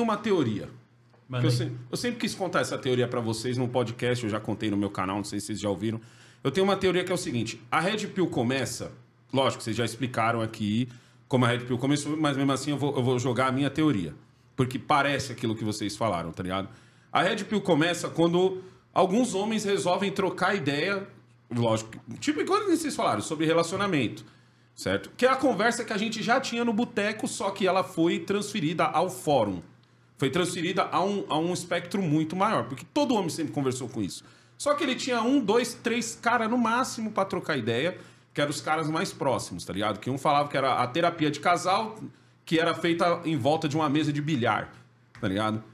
tenho uma teoria. Eu sempre, eu, sempre quis contar essa teoria para vocês num podcast, eu já contei no meu canal, não sei se vocês já ouviram. Eu tenho uma teoria que é o seguinte: a Red Pill começa, lógico, vocês já explicaram aqui como a Red Pill começou, mas mesmo assim eu vou, eu vou jogar a minha teoria. Porque parece aquilo que vocês falaram, tá ligado? A Red Pill começa quando alguns homens resolvem trocar ideia, lógico, tipo igual vocês falaram, sobre relacionamento, certo? Que é a conversa que a gente já tinha no boteco, só que ela foi transferida ao fórum. Foi transferida a um, a um espectro muito maior, porque todo homem sempre conversou com isso. Só que ele tinha um, dois, três caras no máximo para trocar ideia, que eram os caras mais próximos, tá ligado? Que um falava que era a terapia de casal, que era feita em volta de uma mesa de bilhar, tá ligado?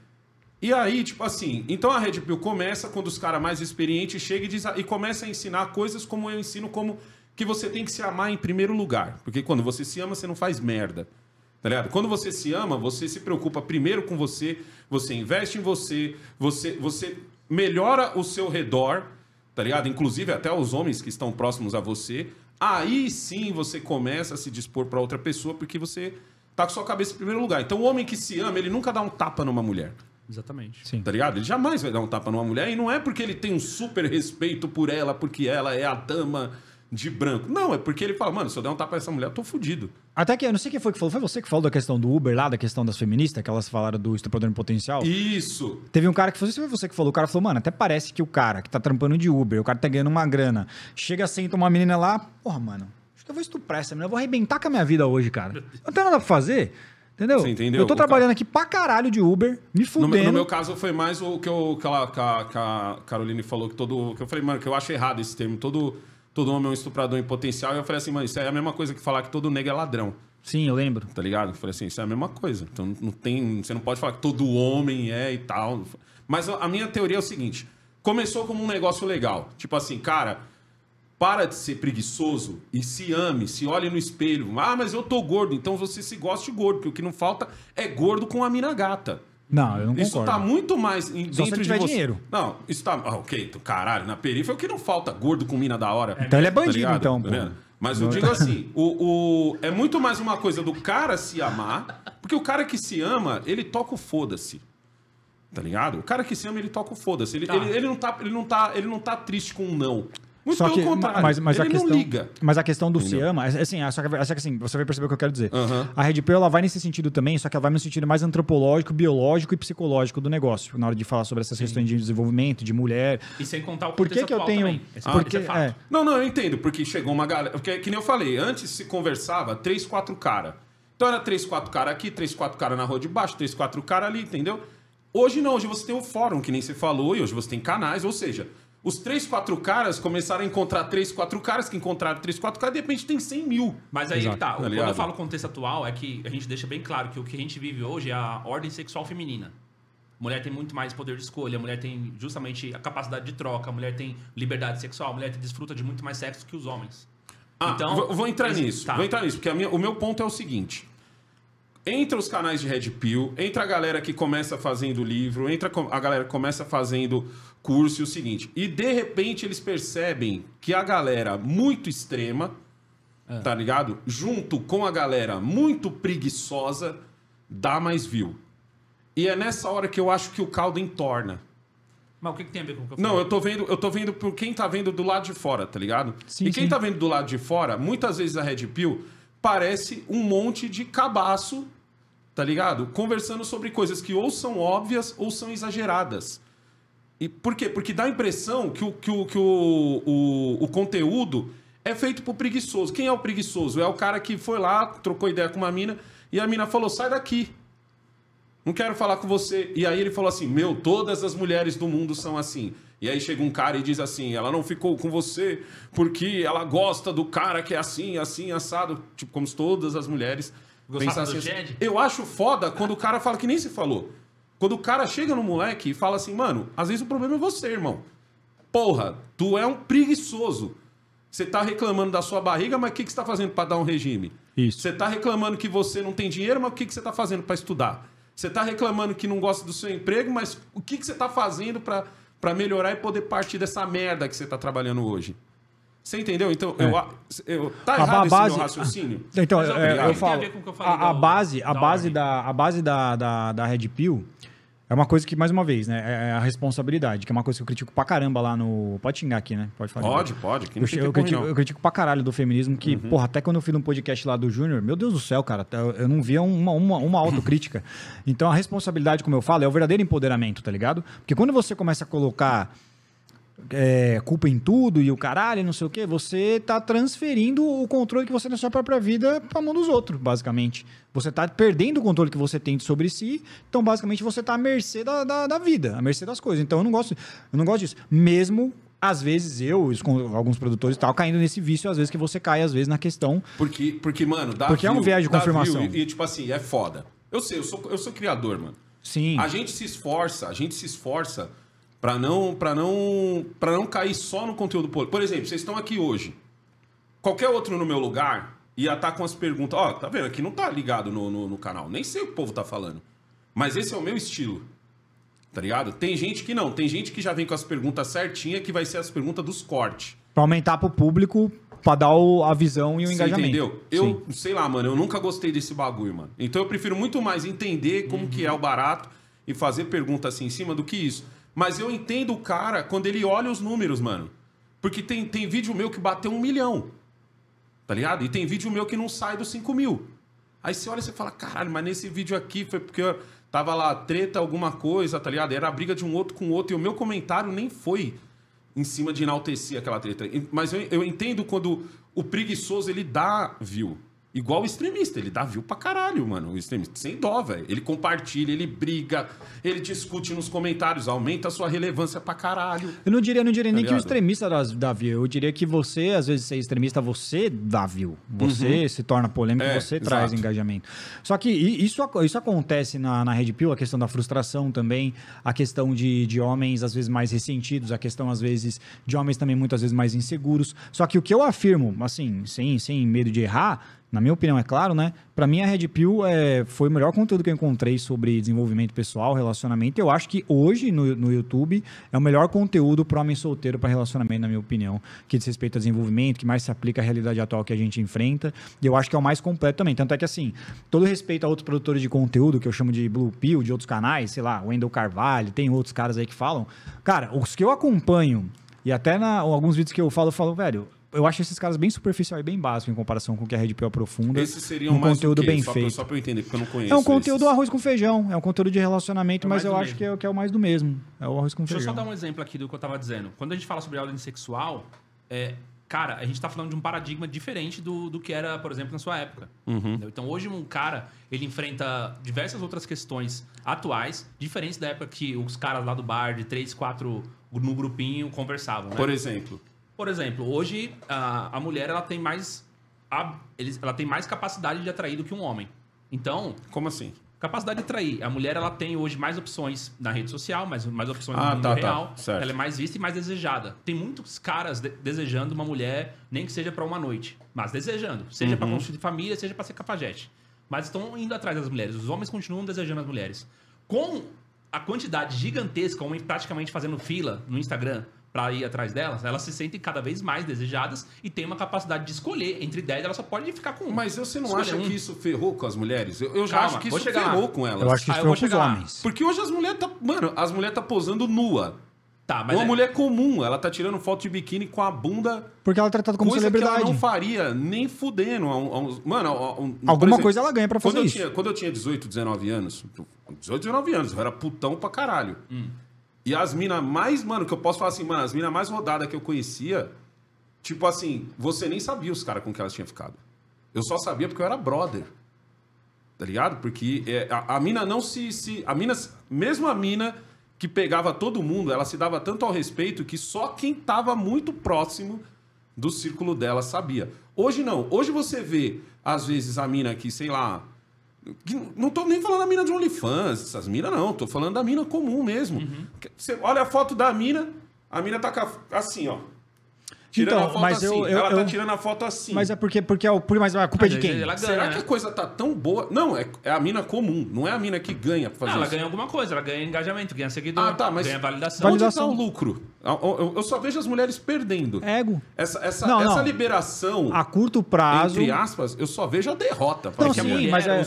E aí, tipo assim, então a Red Pill começa quando os caras mais experientes chegam e, diz, e começa a ensinar coisas como eu ensino, como que você tem que se amar em primeiro lugar. Porque quando você se ama, você não faz merda. Tá ligado? Quando você se ama, você se preocupa primeiro com você, você investe em você, você, você melhora o seu redor, tá ligado? Inclusive até os homens que estão próximos a você. Aí sim você começa a se dispor para outra pessoa porque você tá com sua cabeça em primeiro lugar. Então o homem que se ama, ele nunca dá um tapa numa mulher. Exatamente. Sim. Tá ligado? Ele jamais vai dar um tapa numa mulher e não é porque ele tem um super respeito por ela, porque ela é a dama de branco. Não, é porque ele fala, mano, se eu der um tapa nessa mulher, eu tô fudido. Até que, eu não sei quem foi que falou, foi você que falou da questão do Uber lá, da questão das feministas, que elas falaram do estuprador em potencial? Isso! Teve um cara que falou, foi você que falou, o cara falou, mano, até parece que o cara que tá trampando de Uber, o cara tá ganhando uma grana, chega, toma uma menina lá, porra, mano, acho que eu vou estuprar essa menina, eu vou arrebentar com a minha vida hoje, cara. Não tem nada pra fazer. Entendeu? Você entendeu? Eu tô trabalhando cara... aqui pra caralho de Uber, me fudendo. No, no meu caso foi mais o que, eu, que, ela, que, a, que a Caroline falou, que todo. Que eu falei, mano, que eu acho errado esse termo, todo todo homem é um estuprador em potencial. E eu falei assim, mano, isso é a mesma coisa que falar que todo negro é ladrão. Sim, eu lembro. Tá ligado? Eu falei assim, isso é a mesma coisa. Então não tem, você não pode falar que todo homem é e tal. Mas a minha teoria é o seguinte: começou como um negócio legal. Tipo assim, cara, para de ser preguiçoso e se ame, se olhe no espelho. Ah, mas eu tô gordo, então você se gosta de gordo, porque o que não falta é gordo com a mina gata. Não, eu não isso tá concordo. Isso tá muito mais em, Só dentro se tiver de você. dinheiro. Não, isso tá. Ah, ok, caralho, na periferia é o que não falta, gordo com mina da hora. então ele é tá bandido, então, tá então, pô. mas eu digo assim, o, o, é muito mais uma coisa do cara se amar, porque o cara que se ama, ele toca o foda-se. Tá ligado? O cara que se ama, ele toca o foda-se. Ele, tá. ele, ele, não tá, ele, não tá, ele não tá triste com um não. Muito só pelo que, contrário. Mas, mas ele a questão, não liga. Mas a questão do se ama, é, assim, só que, só que assim, você vai perceber o que eu quero dizer. Uhum. A Red Pill, ela vai nesse sentido também, só que ela vai no sentido mais antropológico, biológico e psicológico do negócio, na hora de falar sobre essas Sim. questões de desenvolvimento, de mulher. E sem contar o Por que, que eu tenho. Ah, porque, é é. Não, não, eu entendo, porque chegou uma galera. Porque, que nem eu falei, antes se conversava três, quatro caras. Então era três, quatro caras aqui, três, quatro caras na rua de baixo, três, quatro caras ali, entendeu? Hoje não, hoje você tem o fórum, que nem você falou, e hoje você tem canais, ou seja, os três, quatro caras começaram a encontrar três, quatro caras que encontraram três, quatro caras, de repente tem 100 mil. Mas aí Exato, tá. tá quando eu falo contexto atual, é que a gente deixa bem claro que o que a gente vive hoje é a ordem sexual feminina. Mulher tem muito mais poder de escolha, mulher tem justamente a capacidade de troca, mulher tem liberdade sexual, mulher desfruta de muito mais sexo que os homens. Ah, então, vou, entrar isso, nisso. Tá. Vou entrar nisso, porque minha, o meu ponto é o seguinte entra os canais de Red Pill, entra a galera que começa fazendo livro, entra a galera que começa fazendo curso e o seguinte. E de repente eles percebem que a galera muito extrema, é. tá ligado? Junto com a galera muito preguiçosa, dá mais view. E é nessa hora que eu acho que o caldo entorna. Mas o que, que tem a ver com o que eu falei? Não, eu tô vendo, eu tô vendo por quem tá vendo do lado de fora, tá ligado? Sim, e quem sim. tá vendo do lado de fora, muitas vezes a Red Pill parece um monte de cabaço tá ligado? Conversando sobre coisas que ou são óbvias ou são exageradas. E por quê? Porque dá a impressão que o, que o, que o, o, o conteúdo é feito pro preguiçoso. Quem é o preguiçoso? É o cara que foi lá, trocou ideia com uma mina e a mina falou: sai daqui. Não quero falar com você. E aí ele falou assim: Meu, todas as mulheres do mundo são assim. E aí chega um cara e diz assim: ela não ficou com você porque ela gosta do cara que é assim, assim, assado. Tipo, como todas as mulheres pensassem assim. Jedi? Eu acho foda quando o cara fala que nem se falou. Quando o cara chega no moleque e fala assim, mano, às vezes o problema é você, irmão. Porra, tu é um preguiçoso. Você tá reclamando da sua barriga, mas o que, você tá fazendo para dar um regime? Isso. Você tá reclamando que você não tem dinheiro, mas o que, você tá fazendo para estudar? Você tá reclamando que não gosta do seu emprego, mas o que, que você tá fazendo para para melhorar e poder partir dessa merda que você está trabalhando hoje. Você entendeu? Então, é. eu, eu, tá a, errado base, esse raciocínio? Então, eu, é, eu, falo, a, a, base, a, base da, a base da, da, da Red Pill é uma coisa que, mais uma vez, né? É, é a responsabilidade, que é uma coisa que eu critico pra caramba lá no. Pode xingar aqui, né? Pode falar. Pode, pode. eu, eu, critico, eu critico pra caralho do feminismo, que, uhum. porra, até quando eu fiz um podcast lá do Júnior, meu Deus do céu, cara, eu não via uma, uma, uma autocrítica. então a responsabilidade, como eu falo, é o verdadeiro empoderamento, tá ligado? Porque quando você começa a colocar é, culpa em tudo e o caralho, não sei o quê, você tá transferindo o controle que você tem na sua própria vida pra mão dos outros, basicamente. Você tá perdendo o controle que você tem sobre si, então basicamente você tá à mercê da, da, da vida, à mercê das coisas. Então eu não gosto, eu não gosto disso. Mesmo às vezes eu, alguns produtores e tal, caindo nesse vício, às vezes que você cai, às vezes, na questão. Porque, porque mano, dá Porque view, é um viés de confirmação. View, e, tipo assim, é foda. Eu sei, eu sou, eu sou criador, mano. Sim. A gente se esforça, a gente se esforça para não, para não, para não cair só no conteúdo polêmico. Por exemplo, vocês estão aqui hoje. Qualquer outro no meu lugar ia estar tá com as perguntas, ó, oh, tá vendo aqui não tá ligado no, no, no canal, nem sei o que o povo tá falando. Mas esse é o meu estilo. Tá ligado? Tem gente que não, tem gente que já vem com as perguntas certinhas, que vai ser as perguntas dos cortes. Pra aumentar pro público, pra dar o, a visão e o engajamento. Entendeu? Eu, Sim. sei lá, mano, eu nunca gostei desse bagulho, mano. Então eu prefiro muito mais entender como uhum. que é o barato e fazer pergunta assim em cima do que isso. Mas eu entendo o cara quando ele olha os números, mano. Porque tem, tem vídeo meu que bateu um milhão. Tá ligado? E tem vídeo meu que não sai dos 5 mil. Aí você olha e você fala, caralho, mas nesse vídeo aqui foi porque tava lá treta, alguma coisa, tá ligado? Era a briga de um outro com o outro. E o meu comentário nem foi em cima de enaltecer aquela treta. Mas eu, eu entendo quando o preguiçoso ele dá view. Igual o extremista, ele dá view pra caralho, mano. O extremista, sem dó, velho. Ele compartilha, ele briga, ele discute nos comentários, aumenta a sua relevância pra caralho. Eu não diria, não diria tá nem ligado? que o extremista dá view. Eu diria que você, às vezes, ser extremista, você dá view. Você uhum. se torna polêmico, é, você exato. traz engajamento. Só que isso, isso acontece na, na Red Pill, a questão da frustração também, a questão de, de homens, às vezes, mais ressentidos, a questão, às vezes, de homens também, muitas vezes, mais inseguros. Só que o que eu afirmo, assim, sem, sem medo de errar, na minha opinião, é claro, né? Para mim, a Red Pill é, foi o melhor conteúdo que eu encontrei sobre desenvolvimento pessoal, relacionamento. Eu acho que hoje no, no YouTube é o melhor conteúdo para homem solteiro para relacionamento, na minha opinião, que diz respeito a desenvolvimento, que mais se aplica à realidade atual que a gente enfrenta. E eu acho que é o mais completo também. Tanto é que, assim, todo respeito a outros produtores de conteúdo, que eu chamo de Blue Pill, de outros canais, sei lá, Wendel Carvalho, tem outros caras aí que falam. Cara, os que eu acompanho. E até na, alguns vídeos que eu falo, eu falo, velho, eu acho esses caras bem superficial e bem básico em comparação com o que a Red Pill aprofunda. Esses seriam um mais conteúdo bem só feito. Pra, só pra eu entender, porque eu não conheço. É um conteúdo esses. arroz com feijão, é um conteúdo de relacionamento, é mas eu acho que é, que é, o mais do mesmo. É o arroz com Deixa feijão. Deixa eu só dar um exemplo aqui do que eu tava dizendo. Quando a gente fala sobre ordem sexual, é, cara, a gente tá falando de um paradigma diferente do, do que era, por exemplo, na sua época. Uhum. Então hoje um cara, ele enfrenta diversas outras questões atuais, diferentes da época que os caras lá do bar de três, quatro no grupinho conversavam. Né? Por exemplo. Por exemplo, hoje a, a mulher ela tem mais a, ela tem mais capacidade de atrair do que um homem. Então. Como assim? Capacidade de atrair. A mulher ela tem hoje mais opções na rede social, mais, mais opções ah, no mundo tá, tá. real. Tá, ela é mais vista e mais desejada. Tem muitos caras de desejando uma mulher, nem que seja para uma noite, mas desejando. Seja uhum. para construir família, seja para ser cafajete. Mas estão indo atrás das mulheres. Os homens continuam desejando as mulheres. Com a quantidade gigantesca, homem praticamente fazendo fila no Instagram, para ir atrás delas, elas se sentem cada vez mais desejadas e têm uma capacidade de escolher. Entre 10, ela só pode ficar com um. Mas você não acha um. que isso ferrou com as mulheres? Eu, eu já Calma, acho que isso ferrou com elas. Eu acho que ah, isso ferrou com os homens. Porque hoje as mulheres tá, mano, as mulheres tá posando nua. Tá, mas uma é... mulher comum, ela tá tirando foto de biquíni com a bunda. Porque ela é tratada como coisa celebridade. Que ela não faria nem fudendo. mano, alguma exemplo, coisa ela ganha pra fazer quando isso. Eu tinha, quando eu tinha 18, 19 anos, 18, 19 anos, eu era putão pra caralho. Hum. E as minas mais, mano, que eu posso falar assim, mano, as minas mais rodadas que eu conhecia, tipo assim, você nem sabia os caras com que elas tinham ficado. Eu só sabia porque eu era brother. Tá ligado? Porque é, a, a, mina não se, se. A mina. Mesmo a mina que pegava todo mundo, ela se dava tanto ao respeito que só quem tava muito próximo do círculo dela sabia. Hoje não. Hoje você vê, às vezes, a mina que, sei lá, não tô nem falando da mina de OnlyFans, essas minas não. Tô falando da mina comum mesmo. Uhum. Você olha a foto da mina, a mina tá assim, ó. Tirando então, a foto mas assim. Eu, eu, ela tá tirando a foto assim. Mas é porque, porque é o por mais a culpa ah, é de quem? Ela ganha, Será né? que a coisa tá tão boa? Não, é, é a mina comum, não é a mina que ganha pra fazer não, ela isso. ganha alguma coisa, ela ganha engajamento, ganha seguidor, ah, tá, mas ganha validação. validação. Onde tá o lucro? Ah, eu, só vejo as mulheres perdendo. Ego. Essa, essa, não, essa não. liberação. A curto prazo. Entre aspas, eu só vejo a derrota. Não, sim, mulher, mas é... o,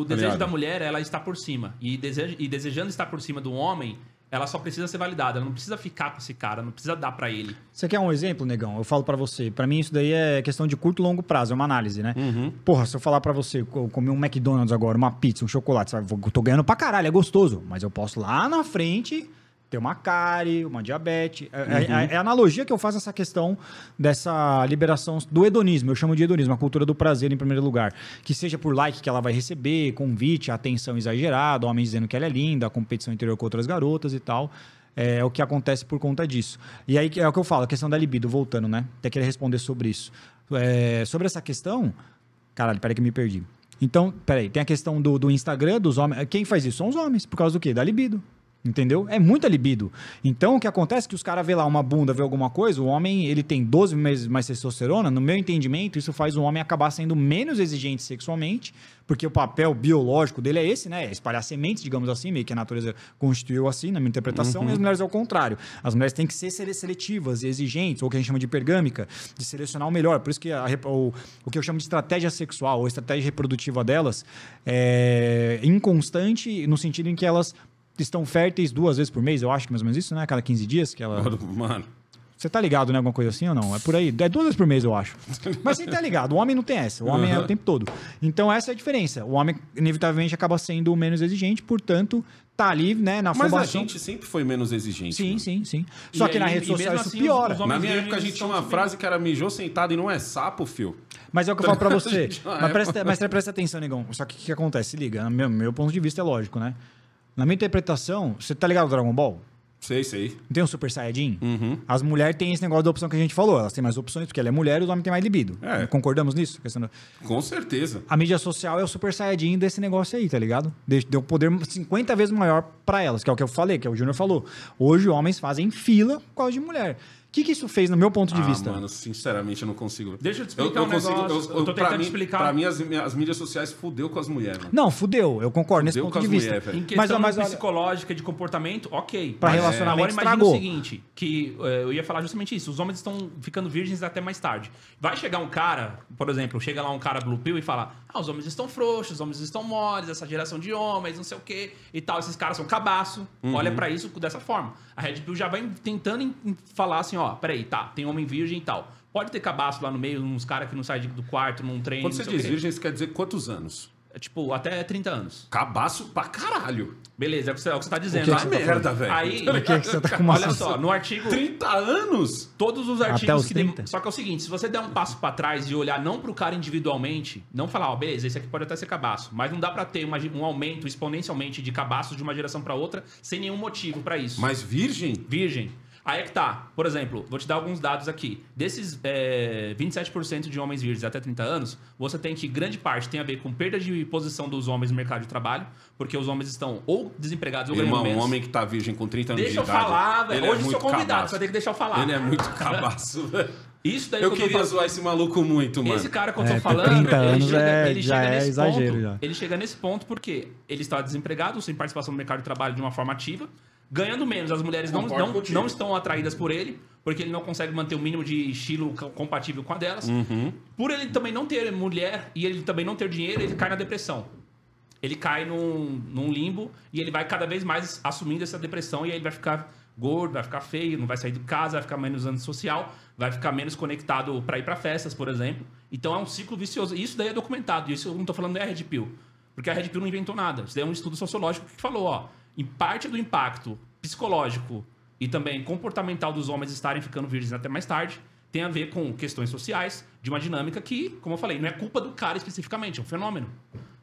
o tá desejo Aliado. da mulher, ela está por cima. E, e desejando estar por cima do homem, ela só precisa ser validada, ela não precisa ficar com esse cara, não precisa dar para ele. Você quer um exemplo, negão? Eu falo para você. Para mim, isso daí é questão de curto e longo prazo, é uma análise, né? Uhum. Porra, se eu falar para você, eu comi um McDonald's agora, uma pizza, um chocolate, sabe? Eu tô ganhando pra caralho, é gostoso. Mas eu posso lá na frente ter uma cárie, uma diabetes. É, é, uhum. é, é, a analogia que eu faço essa questão dessa liberação do hedonismo. Eu chamo de hedonismo, a cultura do prazer em primeiro lugar. Que seja por like que ela vai receber, convite, atenção exagerada, homens dizendo que ela é linda, competição interior com outras garotas e tal. É, é o que acontece por conta disso. E aí é o que eu falo, a questão da libido, voltando, né? Até queria responder sobre isso. É, sobre essa questão. Caralho, peraí que me perdi. Então, peraí, tem a questão do, do Instagram, dos homens. Quem faz isso? São os homens, por causa do quê? Da libido. Entendeu? É muita libido. Então, o que acontece é que os caras vê lá uma bunda, vê alguma coisa, o homem, ele tem 12 meses mais testosterona, no meu entendimento, isso faz o homem acabar sendo menos exigente sexualmente, porque o papel biológico dele é esse, né? É espalhar sementes, digamos assim, meio que a natureza constituiu assim, na minha interpretação, uhum. e as uhum. mulheres é o contrário. As mulheres têm que ser seletivas e exigentes, ou o que a gente chama de pergâmica, de selecionar o melhor. Por isso que a, o, o que eu chamo de estratégia sexual, ou estratégia reprodutiva delas, é inconstante no sentido em que elas estão férteis duas vezes por mês, eu acho que mais ou menos isso, né? cada 15 dias que ela. Mano. Você tá ligado, né? Alguma coisa assim ou não? É por aí. É duas vezes por mês, eu acho. Mas você tá ligado. O homem não tem essa. O homem uhum. é o tempo todo. Então, essa é a diferença. O homem, inevitavelmente, acaba sendo menos exigente, portanto, tá ali, né, na formação. Mas a gente sempre foi menos exigente. Sim, mano. sim, sim. Só e que aí, na rede social isso assim, piora. na minha época a gente tinha uma bem... frase que era mijou sentado e não é sapo, fio. Mas é o que eu falo pra você. mas, presta, mas presta atenção, negão. Só que o que acontece? Se liga. Meu, meu ponto de vista é lógico, né? Na minha interpretação, você tá ligado ao Dragon Ball? Sei, sei. Não tem um Super Saiyajin? Uhum. As mulheres têm esse negócio da opção que a gente falou. Elas têm mais opções porque ela é mulher e os homens têm mais libido. É. Concordamos nisso? Com certeza. A mídia social é o Super Saiyajin desse negócio aí, tá ligado? Deu poder 50 vezes maior para elas, que é o que eu falei, que é o Júnior falou. Hoje homens fazem fila por causa de mulher que, que isso fez no meu ponto de ah, vista? Mano, sinceramente, eu não consigo. Deixa eu te explicar eu, eu consigo, Eu, eu, tô tentando mim, explicar. Pra mim, as, as, mídias sociais fudeu com as mulheres. Não, fudeu. Eu concordo fudeu nesse ponto de vista. Mulher, em questão mas, mas, psicológica, de comportamento, ok. Pra é. relacionamento, é. Agora imagina estragou. o seguinte, que eh, eu ia falar justamente isso. Os homens estão ficando virgens até mais tarde. Vai chegar um cara, por exemplo, chega lá um cara blue pill e fala, ah, os homens estão frouxos, os homens estão moles, essa geração de homens, não sei o quê e tal. Esses caras são cabaço. Uhum. Olha para isso dessa forma. A Red Pill já vai tentando falar assim, ó, peraí, tá, tem homem virgem e tal. Pode ter cabaço lá no meio, uns caras que não saem do quarto, num treino. Quando você diz virgem, isso quer dizer quantos anos? É, tipo, até 30 anos. Cabaço pra caralho. Beleza, é o que você, é tá dizendo. Que, é que, que tá merda, velho. Aí, que é que você tá com uma olha só, no artigo... 30 anos? Todos os artigos até os que... De... Só que é o seguinte, se você der um passo para trás e olhar não pro cara individualmente, não falar, ó, oh, beleza, esse aqui pode até ser cabaço, mas não dá para ter uma, um aumento exponencialmente de cabaços de uma geração para outra sem nenhum motivo para isso. Mas virgem? Virgem. Aí é que tá. Por exemplo, vou te dar alguns dados aqui. Desses é, 27% de homens virgens até 30 anos, você tem que grande parte tem a ver com perda de posição dos homens no mercado de trabalho, porque os homens estão ou desempregados ou Irmão, um homem que tá virgem com 30 anos Deixa de idade... Deixa eu falar, velho. É Hoje é sou convidado, cabaço. você tem que deixar eu falar. Ele é muito cabaço, Isso daí eu, que eu queria zoar esse maluco muito, mano. Esse cara que eu tô é, falando, ele chega, é, ele chega é nesse exagero, ponto. Já. Ele chega nesse ponto porque ele está desempregado, sem participação no mercado de trabalho de uma forma ativa ganhando menos. As mulheres não, não, não, estão atraídas por ele, porque ele não consegue manter o mínimo de estilo compatível com a delas. Uhum. Por ele também não ter mulher e ele também não ter dinheiro, ele cai na depressão. Ele cai num, num limbo e ele vai cada vez mais assumindo essa depressão e aí ele vai ficar gordo, vai ficar feio, não vai sair de casa, vai ficar menos antissocial, vai ficar menos conectado para ir para festas, por exemplo. Então é um ciclo vicioso. isso daí é documentado. Isso eu não tô falando é Red Pill, porque a Red Pill não inventou nada. Isso daí é um estudo sociológico que falou, ó, e parte do impacto psicológico e também comportamental dos homens estarem ficando virgens até mais tarde tem a ver com questões sociais, de uma dinâmica que, como eu falei, não é culpa do cara especificamente, é um fenômeno.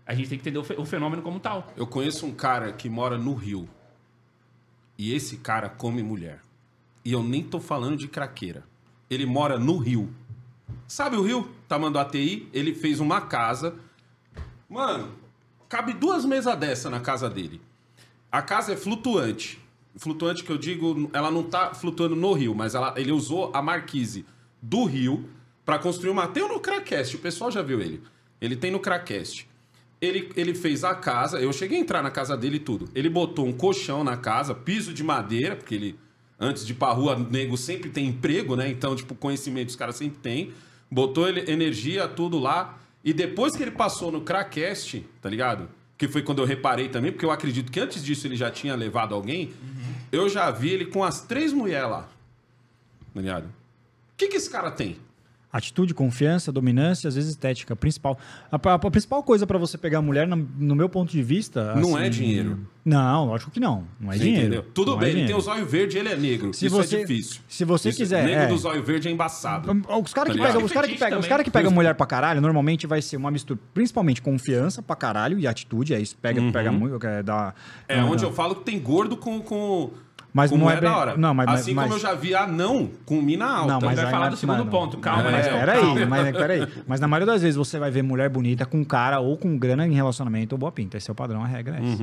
A gente tem que entender o fenômeno como tal. Eu conheço um cara que mora no Rio. E esse cara come mulher. E eu nem tô falando de craqueira. Ele mora no Rio. Sabe o Rio? Tá mandando ATI. ele fez uma casa. Mano, cabe duas mesas dessa na casa dele. A casa é flutuante. Flutuante que eu digo, ela não está flutuando no rio, mas ela, ele usou a marquise do rio para construir uma. Tem no Cracast, o pessoal já viu ele. Ele tem no Cracast. Ele, ele fez a casa, eu cheguei a entrar na casa dele e tudo. Ele botou um colchão na casa, piso de madeira, porque ele, antes de ir pra rua, nego sempre tem emprego, né? Então, tipo, conhecimento os caras sempre tem. Botou ele, energia, tudo lá. E depois que ele passou no Cracast, tá ligado? que foi quando eu reparei também, porque eu acredito que antes disso ele já tinha levado alguém. Uhum. Eu já vi ele com as três mulheres lá. Tá ligado? O que, que esse cara tem? Atitude, confiança, dominância, às vezes estética. Principal. A, a, a principal coisa para você pegar a mulher, no, no meu ponto de vista. Não é assim, é dinheiro. Não, lógico que não. Não é você dinheiro. Entendeu? Tudo não é bem, é ele tem o olhos Verde, ele é negro. Se Isso é você, é difícil. Se você Isso, quiser. Negro é. dos Verde é embaçado. Os caras tá que pegam cara pega, cara que pega mulher pra caralho, normalmente vai ser uma mistura, principalmente confiança pra caralho e atitude. É isso, pega, uhum. pega muito. É, dá, é, onde eu falo que tem gordo com, com mas como não é, é bem... da hora. Não, mas, assim mas, como eu já vi anão com mina alta. Não, mas vai falar é do segundo ponto. Calma, mas, né? Peraí, mas é, peraí. Mas na maioria das vezes você vai ver mulher bonita com cara ou com grana em relacionamento ou boa pinta. Esse é o padrão, a regra é essa. Uhum.